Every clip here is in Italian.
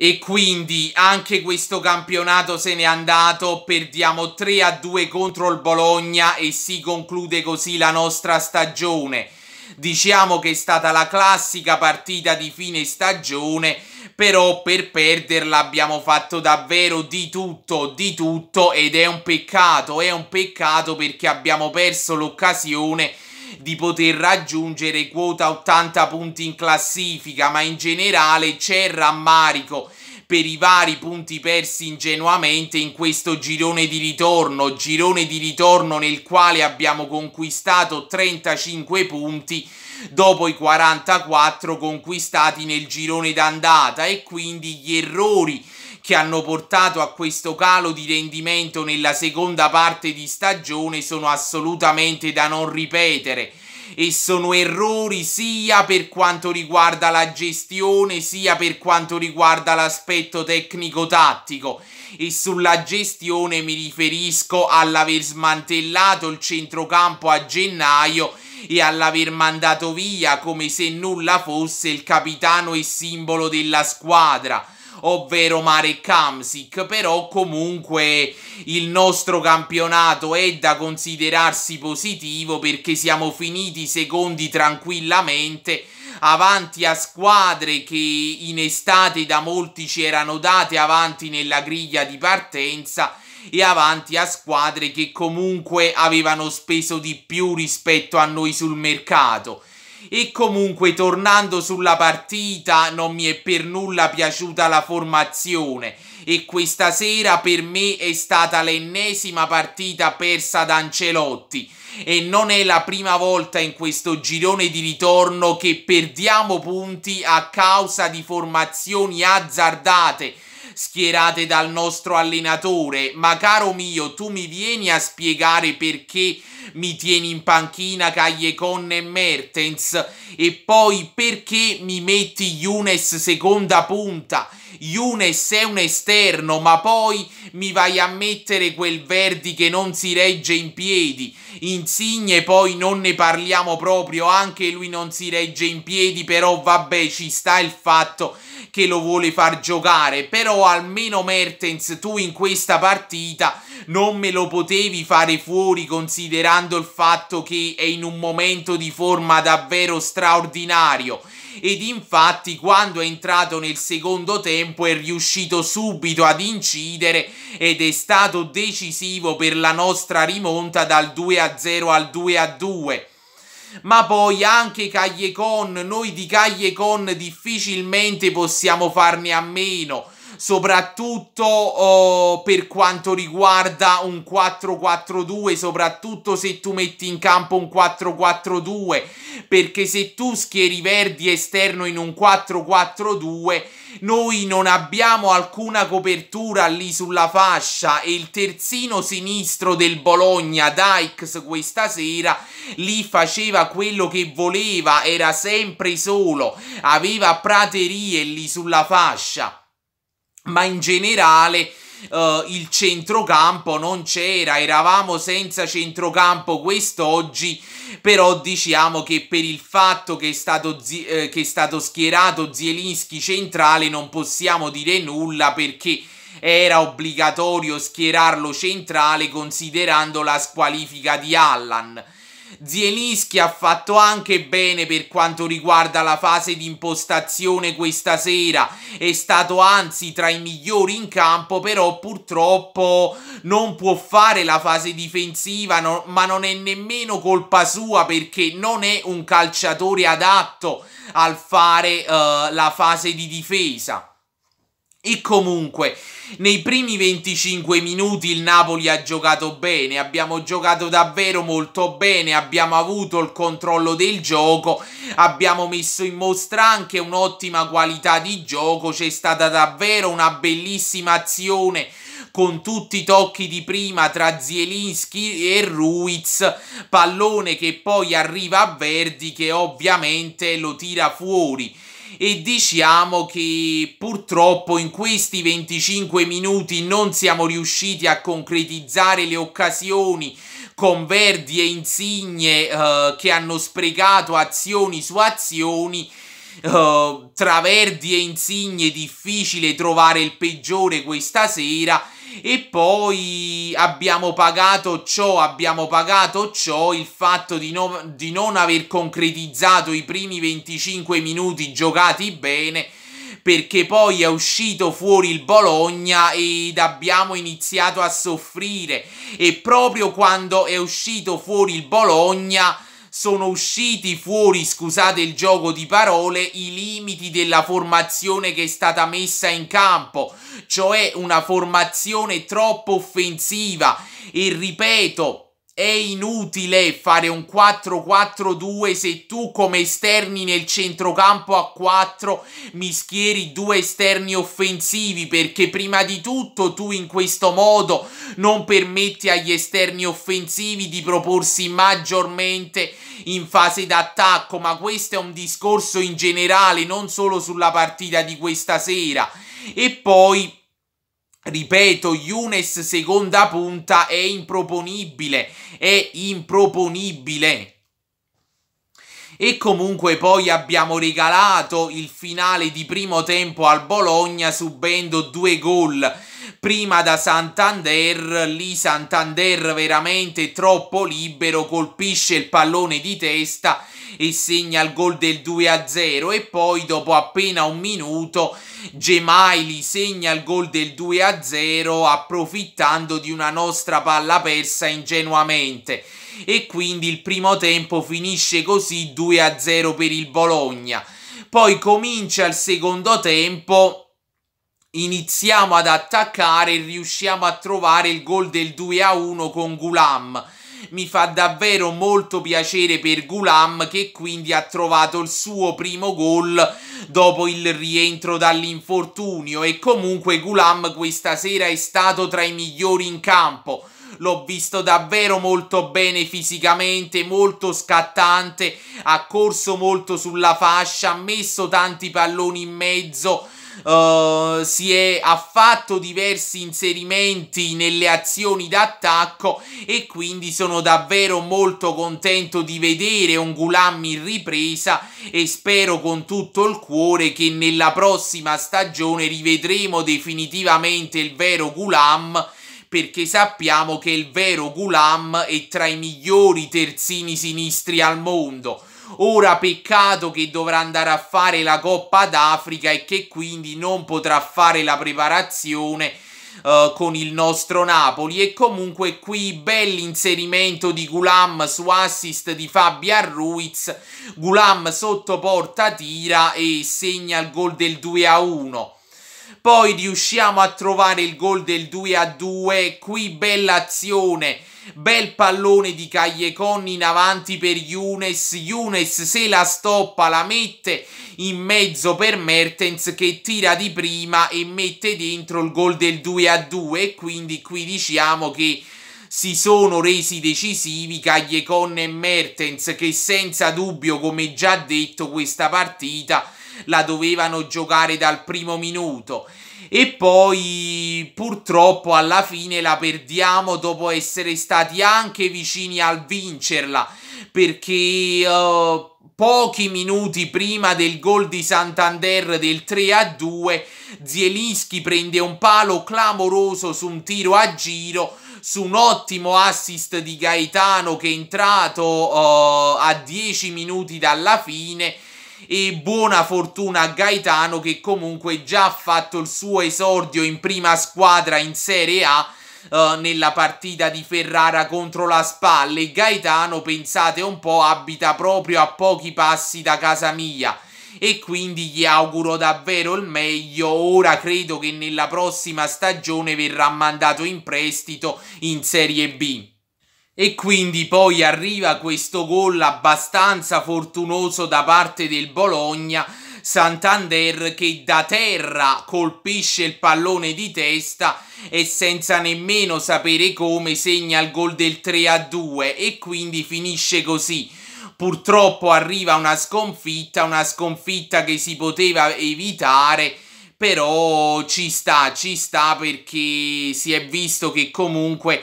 E quindi anche questo campionato se n'è andato, perdiamo 3 a 2 contro il Bologna e si conclude così la nostra stagione. Diciamo che è stata la classica partita di fine stagione, però per perderla abbiamo fatto davvero di tutto, di tutto ed è un peccato, è un peccato perché abbiamo perso l'occasione di poter raggiungere quota 80 punti in classifica, ma in generale c'è rammarico per i vari punti persi ingenuamente in questo girone di ritorno, girone di ritorno nel quale abbiamo conquistato 35 punti dopo i 44 conquistati nel girone d'andata e quindi gli errori che hanno portato a questo calo di rendimento nella seconda parte di stagione sono assolutamente da non ripetere e sono errori sia per quanto riguarda la gestione sia per quanto riguarda l'aspetto tecnico-tattico e sulla gestione mi riferisco all'aver smantellato il centrocampo a gennaio e all'aver mandato via come se nulla fosse il capitano e simbolo della squadra ovvero Marek Kamsik, però comunque il nostro campionato è da considerarsi positivo perché siamo finiti secondi tranquillamente avanti a squadre che in estate da molti ci erano date avanti nella griglia di partenza e avanti a squadre che comunque avevano speso di più rispetto a noi sul mercato. E comunque tornando sulla partita non mi è per nulla piaciuta la formazione e questa sera per me è stata l'ennesima partita persa da Ancelotti e non è la prima volta in questo girone di ritorno che perdiamo punti a causa di formazioni azzardate schierate dal nostro allenatore. Ma caro mio, tu mi vieni a spiegare perché mi tieni in panchina Cagliecon e Mertens e poi perché mi metti Younes seconda punta Younes è un esterno, ma poi mi vai a mettere quel Verdi che non si regge in piedi. Insigne poi non ne parliamo proprio, anche lui non si regge in piedi, però vabbè ci sta il fatto che lo vuole far giocare, però almeno Mertens tu in questa partita non me lo potevi fare fuori considerando il fatto che è in un momento di forma davvero straordinario ed infatti quando è entrato nel secondo tempo è riuscito subito ad incidere ed è stato decisivo per la nostra rimonta dal 2-0 a al 2-2 a ma poi anche Cagliecon, noi di Cagliecon difficilmente possiamo farne a meno soprattutto oh, per quanto riguarda un 4-4-2, soprattutto se tu metti in campo un 4-4-2, perché se tu schieri Verdi esterno in un 4-4-2, noi non abbiamo alcuna copertura lì sulla fascia e il terzino sinistro del Bologna, Dykes, questa sera lì faceva quello che voleva, era sempre solo, aveva praterie lì sulla fascia ma in generale Uh, il centrocampo non c'era, eravamo senza centrocampo quest'oggi, però diciamo che per il fatto che è stato, zi- eh, che è stato schierato Zielinski centrale non possiamo dire nulla perché era obbligatorio schierarlo centrale considerando la squalifica di Allan. Zielinski ha fatto anche bene per quanto riguarda la fase di impostazione questa sera, è stato anzi tra i migliori in campo, però purtroppo non può fare la fase difensiva, no, ma non è nemmeno colpa sua perché non è un calciatore adatto al fare uh, la fase di difesa. E comunque, nei primi 25 minuti il Napoli ha giocato bene, abbiamo giocato davvero molto bene, abbiamo avuto il controllo del gioco, abbiamo messo in mostra anche un'ottima qualità di gioco, c'è stata davvero una bellissima azione con tutti i tocchi di prima tra Zielinski e Ruiz, pallone che poi arriva a Verdi che ovviamente lo tira fuori e diciamo che purtroppo in questi 25 minuti non siamo riusciti a concretizzare le occasioni con Verdi e Insigne eh, che hanno sprecato azioni su azioni. Eh, tra Verdi e Insigne difficile trovare il peggiore questa sera e poi abbiamo pagato ciò, abbiamo pagato ciò, il fatto di, no, di non aver concretizzato i primi 25 minuti giocati bene perché poi è uscito fuori il Bologna ed abbiamo iniziato a soffrire e proprio quando è uscito fuori il Bologna sono usciti fuori, scusate il gioco di parole, i limiti della formazione che è stata messa in campo, cioè una formazione troppo offensiva e ripeto è inutile fare un 4-4-2 se tu come esterni nel centrocampo a 4 mischieri due esterni offensivi perché prima di tutto tu in questo modo non permetti agli esterni offensivi di proporsi maggiormente in fase d'attacco ma questo è un discorso in generale non solo sulla partita di questa sera e poi Ripeto, Younes seconda punta è improponibile, è improponibile. E comunque poi abbiamo regalato il finale di primo tempo al Bologna subendo due gol prima da Santander, lì Santander veramente troppo libero, colpisce il pallone di testa e segna il gol del 2-0 e poi dopo appena un minuto Gemaili segna il gol del 2-0 approfittando di una nostra palla persa ingenuamente e quindi il primo tempo finisce così 2-0 per il Bologna. Poi comincia il secondo tempo iniziamo ad attaccare e riusciamo a trovare il gol del 2 a 1 con Gulam. Mi fa davvero molto piacere per Gulam che quindi ha trovato il suo primo gol dopo il rientro dall'infortunio e comunque Gulam questa sera è stato tra i migliori in campo. L'ho visto davvero molto bene fisicamente, molto scattante, ha corso molto sulla fascia, ha messo tanti palloni in mezzo, eh, si è, ha fatto diversi inserimenti nelle azioni d'attacco e quindi sono davvero molto contento di vedere un Gulam in ripresa e spero con tutto il cuore che nella prossima stagione rivedremo definitivamente il vero Gulam perché sappiamo che il vero Gulam è tra i migliori terzini sinistri al mondo. Ora peccato che dovrà andare a fare la Coppa d'Africa e che quindi non potrà fare la preparazione Uh, con il nostro Napoli e comunque qui bell'inserimento di Gulam su assist di Fabian Ruiz Gulam sotto porta tira e segna il gol del 2 a 1 poi riusciamo a trovare il gol del 2 a 2, qui bella azione, bel pallone di Cagliecon in avanti per Younes, Younes se la stoppa, la mette in mezzo per Mertens che tira di prima e mette dentro il gol del 2 a 2, quindi qui diciamo che si sono resi decisivi Cagliecon e Mertens che senza dubbio, come già detto, questa partita la dovevano giocare dal primo minuto. E poi purtroppo alla fine la perdiamo dopo essere stati anche vicini al vincerla perché uh, pochi minuti prima del gol di Santander del 3 a 2 Zielinski prende un palo clamoroso su un tiro a giro su un ottimo assist di Gaetano che è entrato uh, a 10 minuti dalla fine e buona fortuna a Gaetano che comunque già ha fatto il suo esordio in prima squadra in Serie A eh, nella partita di Ferrara contro la Spalle. Gaetano, pensate un po', abita proprio a pochi passi da casa mia. E quindi gli auguro davvero il meglio. Ora credo che nella prossima stagione verrà mandato in prestito in Serie B. E quindi poi arriva questo gol abbastanza fortunoso da parte del Bologna. Santander che da terra colpisce il pallone di testa e senza nemmeno sapere come segna il gol del 3 a 2 e quindi finisce così. Purtroppo arriva una sconfitta, una sconfitta che si poteva evitare, però ci sta, ci sta perché si è visto che comunque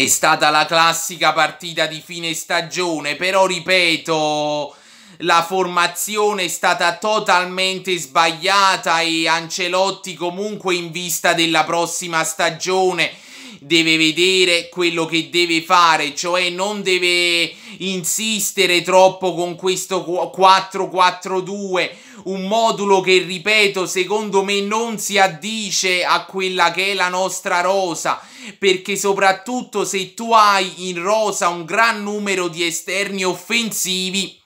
è stata la classica partita di fine stagione, però ripeto, la formazione è stata totalmente sbagliata e Ancelotti comunque in vista della prossima stagione deve vedere quello che deve fare, cioè non deve insistere troppo con questo 4-4-2 un modulo che, ripeto, secondo me non si addice a quella che è la nostra rosa, perché soprattutto se tu hai in rosa un gran numero di esterni offensivi,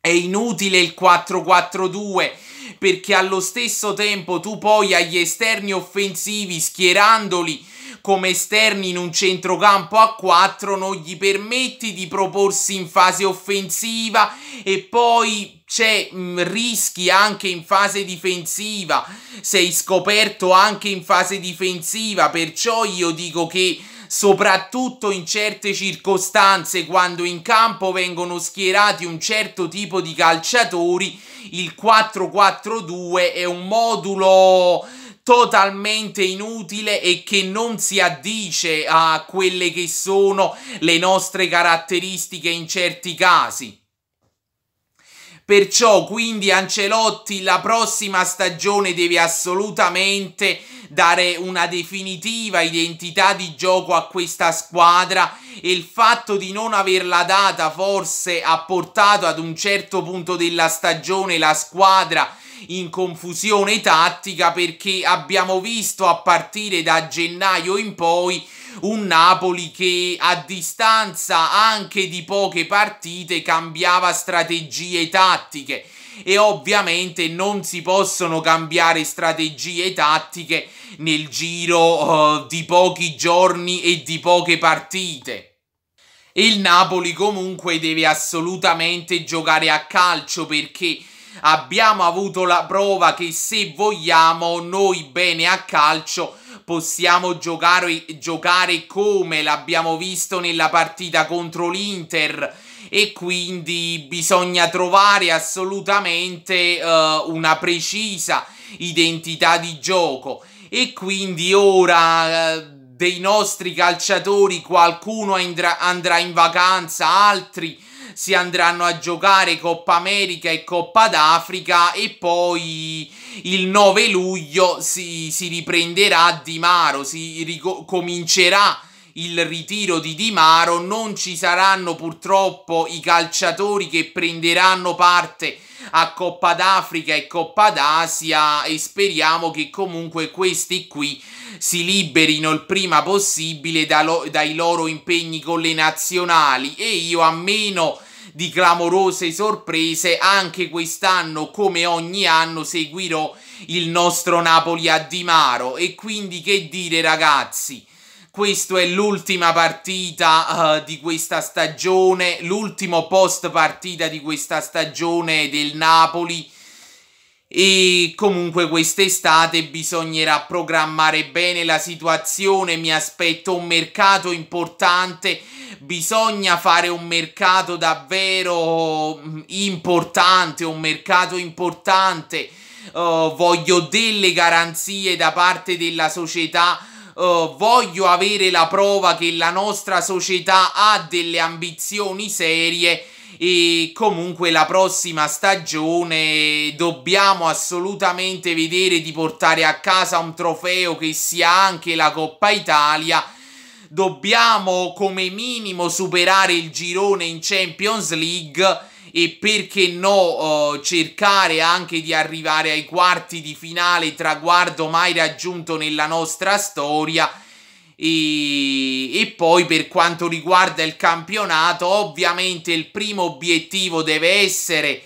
è inutile il 4-4-2 perché allo stesso tempo tu poi agli esterni offensivi schierandoli come esterni in un centrocampo a 4 non gli permette di proporsi in fase offensiva e poi c'è mm, rischi anche in fase difensiva, sei scoperto anche in fase difensiva, perciò io dico che soprattutto in certe circostanze quando in campo vengono schierati un certo tipo di calciatori, il 4-4-2 è un modulo totalmente inutile e che non si addice a quelle che sono le nostre caratteristiche in certi casi. Perciò quindi Ancelotti la prossima stagione deve assolutamente dare una definitiva identità di gioco a questa squadra e il fatto di non averla data forse ha portato ad un certo punto della stagione la squadra in confusione tattica perché abbiamo visto a partire da gennaio in poi un Napoli che a distanza anche di poche partite cambiava strategie tattiche e ovviamente non si possono cambiare strategie tattiche nel giro uh, di pochi giorni e di poche partite. E il Napoli comunque deve assolutamente giocare a calcio perché abbiamo avuto la prova che se vogliamo noi bene a calcio possiamo giocare, giocare come l'abbiamo visto nella partita contro l'Inter e quindi bisogna trovare assolutamente eh, una precisa identità di gioco e quindi ora eh, dei nostri calciatori qualcuno andrà in vacanza, altri si andranno a giocare Coppa America e Coppa d'Africa e poi il 9 luglio si, si riprenderà Di Maro, si ricomincerà il ritiro di Di Maro, non ci saranno purtroppo i calciatori che prenderanno parte a Coppa d'Africa e Coppa d'Asia e speriamo che comunque questi qui si liberino il prima possibile da lo, dai loro impegni con le nazionali e io a meno di clamorose sorprese anche quest'anno come ogni anno seguirò il nostro Napoli a Di Maro e quindi che dire ragazzi questa è l'ultima partita uh, di questa stagione, l'ultimo post partita di questa stagione del Napoli e comunque quest'estate bisognerà programmare bene la situazione, mi aspetto un mercato importante, bisogna fare un mercato davvero mm, importante, un mercato importante, uh, voglio delle garanzie da parte della società. Uh, voglio avere la prova che la nostra società ha delle ambizioni serie e comunque la prossima stagione dobbiamo assolutamente vedere di portare a casa un trofeo che sia anche la Coppa Italia dobbiamo come minimo superare il girone in Champions League e perché no eh, cercare anche di arrivare ai quarti di finale, traguardo mai raggiunto nella nostra storia e, e, poi per quanto riguarda il campionato, ovviamente il primo obiettivo deve essere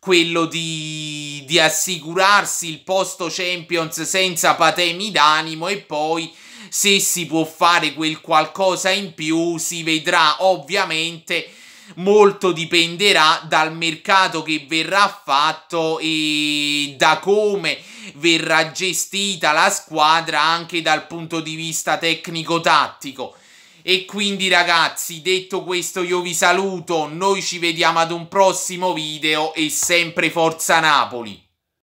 quello di, di assicurarsi il posto Champions senza patemi d'animo e poi se si può fare quel qualcosa in più si vedrà ovviamente molto dipenderà dal mercato che verrà fatto e da come verrà gestita la squadra anche dal punto di vista tecnico-tattico. E quindi ragazzi, detto questo io vi saluto, noi ci vediamo ad un prossimo video e sempre Forza Napoli!